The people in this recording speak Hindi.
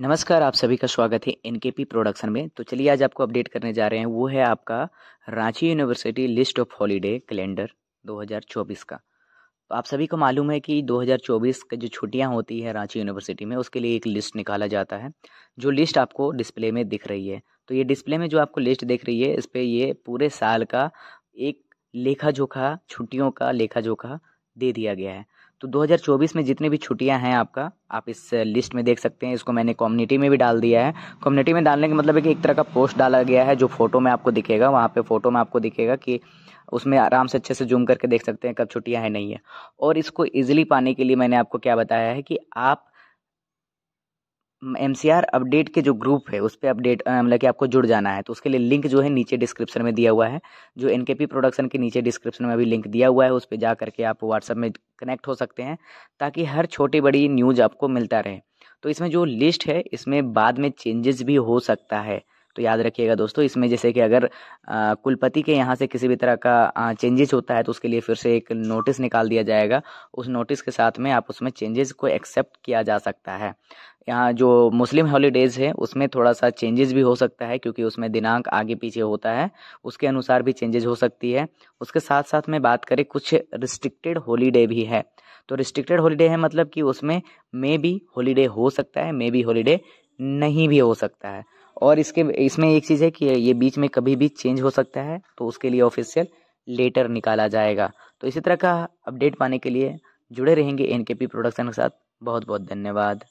नमस्कार आप सभी का स्वागत है एनकेपी प्रोडक्शन में तो चलिए आज आपको अपडेट करने जा रहे हैं वो है आपका Ranchi university list of holiday calendar 2024 का तो आप सभी को मालूम है कि 2024 का जो छुट्टियां होती है रांची यूनिवर्सिटी में उसके लिए एक लिस्ट निकाला जाता है जो लिस्ट आपको डिस्प्ले में दिख रही है तो ये डिस्प्ले में जो आपको लिस्ट दिख रही है इस पर ये पूरे साल का एक लेखा जोखा छुट्टियों का लेखा जोखा दे दिया गया है तो 2024 में जितने भी छुट्टियां हैं आपका आप इस लिस्ट में देख सकते हैं इसको मैंने कम्युनिटी में भी डाल दिया है कम्युनिटी में डालने का मतलब है कि एक तरह का पोस्ट डाला गया है जो फोटो में आपको दिखेगा वहाँ पे फोटो में आपको दिखेगा कि उसमें आराम से अच्छे से जूम करके देख सकते हैं कब छुट्टियाँ हैं नहीं है और इसको ईजिली पाने के लिए मैंने आपको क्या बताया है कि आप एम सी आर अपडेट के जो ग्रुप है उस पर अपडेट मतलब कि आपको जुड़ जाना है तो उसके लिए लिंक जो है नीचे डिस्क्रिप्शन में दिया हुआ है जो एन के पी प्रोडक्शन के नीचे डिस्क्रिप्शन में अभी लिंक दिया हुआ है उस पर जा करके आप व्हाट्सअप में कनेक्ट हो सकते हैं ताकि हर छोटी बड़ी न्यूज़ आपको मिलता रहे तो इसमें जो लिस्ट है इसमें बाद में चेंजेस भी हो सकता है तो याद रखिएगा दोस्तों इसमें जैसे कि अगर कुलपति के यहाँ से किसी भी तरह का चेंजेस होता है तो उसके लिए फिर से एक नोटिस निकाल दिया जाएगा उस नोटिस के साथ में आप उसमें चेंजेस को एक्सेप्ट किया जा सकता है यहाँ जो मुस्लिम हॉलीडेज़ है उसमें थोड़ा सा चेंजेस भी हो सकता है क्योंकि उसमें दिनांक आगे पीछे होता है उसके अनुसार भी चेंजेस हो सकती है उसके साथ साथ में बात करें कुछ रिस्ट्रिक्टेड हॉलीडे भी है तो रिस्ट्रिक्टेड हॉलीडे है मतलब कि उसमें मे भी हॉलीडे हो सकता है मे भी हॉलीडे नहीं भी हो सकता है और इसके इसमें एक चीज़ है कि ये बीच में कभी भी चेंज हो सकता है तो उसके लिए ऑफिशियल लेटर निकाला जाएगा तो इसी तरह का अपडेट पाने के लिए जुड़े रहेंगे एन के पी प्रोडक्शन के साथ बहुत बहुत धन्यवाद